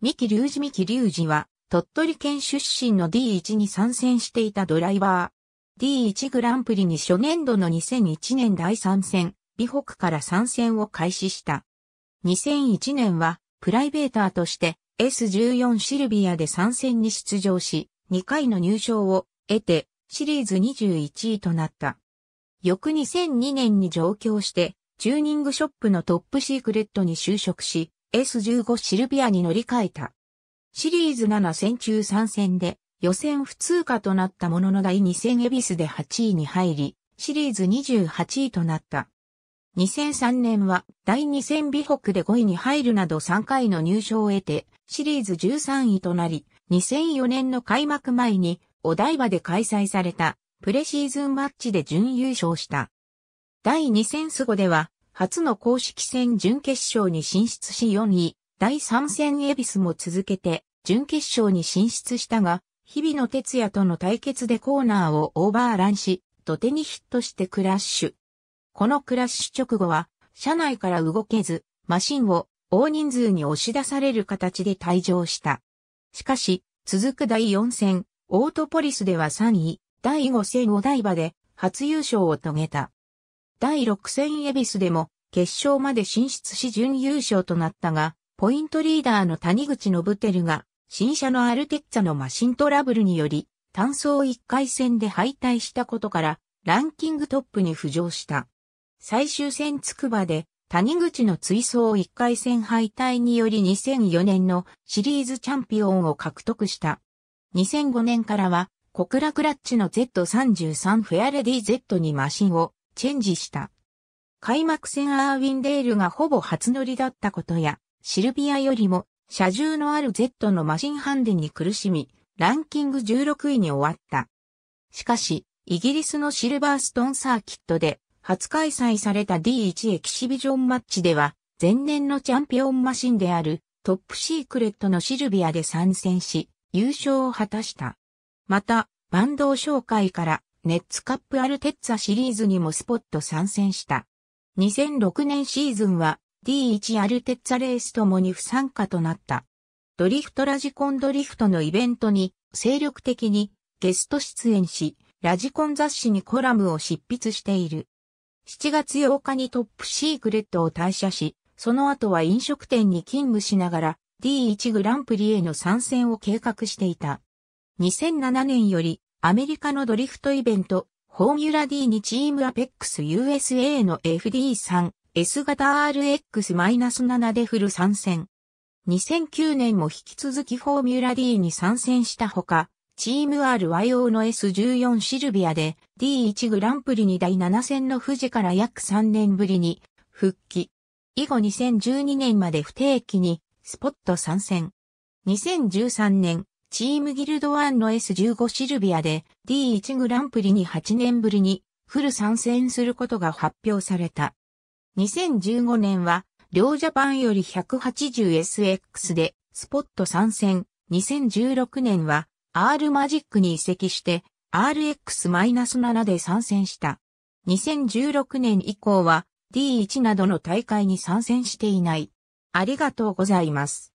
三木隆二三木隆二は、鳥取県出身の D1 に参戦していたドライバー。D1 グランプリに初年度の2001年第3戦、美北から参戦を開始した。2001年は、プライベーターとして S14 シルビアで参戦に出場し、2回の入賞を得て、シリーズ21位となった。翌2002年に上京して、チューニングショップのトップシークレットに就職し、S15 シルビアに乗り換えた。シリーズ7戦中3戦で予選不通過となったものの第2戦エビスで8位に入り、シリーズ28位となった。2003年は第2戦美北で5位に入るなど3回の入賞を得て、シリーズ13位となり、2004年の開幕前にお台場で開催されたプレシーズンマッチで準優勝した。第2戦スゴでは初の公式戦準決勝に進出し4位、第3戦エビスも続けて、準決勝に進出したが、日々の哲也との対決でコーナーをオーバーランし、土手にヒットしてクラッシュ。このクラッシュ直後は、車内から動けず、マシンを大人数に押し出される形で退場した。しかし、続く第4戦、オートポリスでは3位、第5戦お台場で初優勝を遂げた。第6戦エビスでも決勝まで進出し準優勝となったが、ポイントリーダーの谷口信テルが、新車のアルテッツァのマシントラブルにより、単走1回戦で敗退したことから、ランキングトップに浮上した。最終戦つくばで、谷口の追走1回戦敗退により2004年のシリーズチャンピオンを獲得した。2005年からは、小倉クラッチの Z33 フェアレディ Z にマシンをチェンジした。開幕戦アーウィンデールがほぼ初乗りだったことや、シルビアよりも車重のある Z のマシンハンデに苦しみ、ランキング16位に終わった。しかし、イギリスのシルバーストンサーキットで初開催された D1 エキシビジョンマッチでは、前年のチャンピオンマシンであるトップシークレットのシルビアで参戦し、優勝を果たした。また、バンド紹介からネッツカップアルテッツァシリーズにもスポット参戦した。2006年シーズンは D1 アルテッツァレースともに不参加となった。ドリフトラジコンドリフトのイベントに精力的にゲスト出演し、ラジコン雑誌にコラムを執筆している。7月8日にトップシークレットを退社し、その後は飲食店に勤務しながら D1 グランプリへの参戦を計画していた。2007年よりアメリカのドリフトイベント、フォーミュラ D にチームアペックス USA の FD3、S 型 RX-7 でフル参戦。2009年も引き続きフォーミュラ D に参戦したほか、チーム RYO の S14 シルビアで D1 グランプリに第7戦の富士から約3年ぶりに復帰。以後2012年まで不定期にスポット参戦。2013年チームギルド1の S15 シルビアで D1 グランプリに8年ぶりにフル参戦することが発表された。2015年は両ジャパンより 180SX でスポット参戦。2016年は R マジックに移籍して RX-7 で参戦した。2016年以降は D1 などの大会に参戦していない。ありがとうございます。